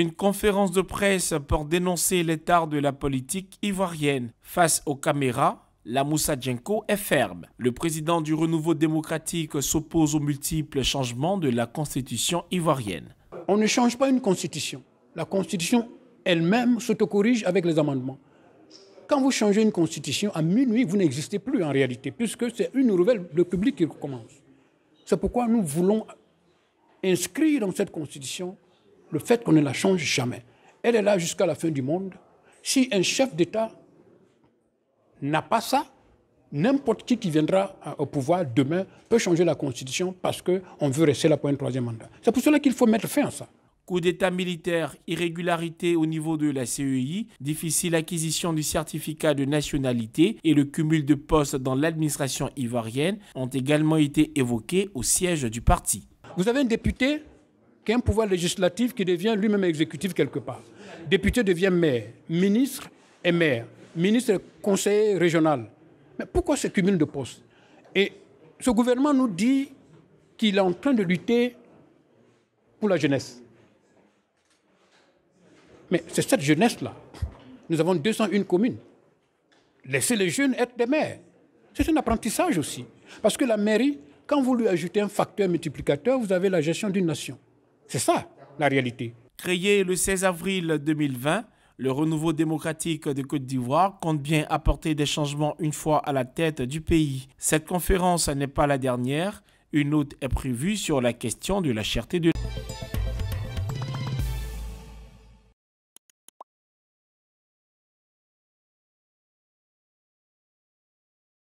une conférence de presse pour dénoncer l'état de la politique ivoirienne. Face aux caméras, la Moussa Djenko est ferme. Le président du renouveau démocratique s'oppose aux multiples changements de la constitution ivoirienne. On ne change pas une constitution. La constitution elle-même s'autocorrige avec les amendements. Quand vous changez une constitution, à minuit, vous n'existez plus en réalité, puisque c'est une nouvelle République qui commence. C'est pourquoi nous voulons inscrire dans cette constitution le fait qu'on ne la change jamais. Elle est là jusqu'à la fin du monde. Si un chef d'État n'a pas ça, n'importe qui qui viendra au pouvoir demain peut changer la constitution parce qu'on veut rester là pour un troisième mandat. C'est pour cela qu'il faut mettre fin à ça. Coup d'État militaire, irrégularité au niveau de la CEI, difficile acquisition du certificat de nationalité et le cumul de postes dans l'administration ivoirienne ont également été évoqués au siège du parti. Vous avez un député qui un pouvoir législatif qui devient lui-même exécutif quelque part. Député devient maire, ministre est maire, ministre est conseiller régional. Mais pourquoi ces cumul de postes Et ce gouvernement nous dit qu'il est en train de lutter pour la jeunesse. Mais c'est cette jeunesse-là. Nous avons 201 communes. Laissez les jeunes être des maires. C'est un apprentissage aussi. Parce que la mairie, quand vous lui ajoutez un facteur multiplicateur, vous avez la gestion d'une nation. C'est ça, la réalité. Créé le 16 avril 2020, le renouveau démocratique de Côte d'Ivoire compte bien apporter des changements une fois à la tête du pays. Cette conférence n'est pas la dernière. Une autre est prévue sur la question de la cherté de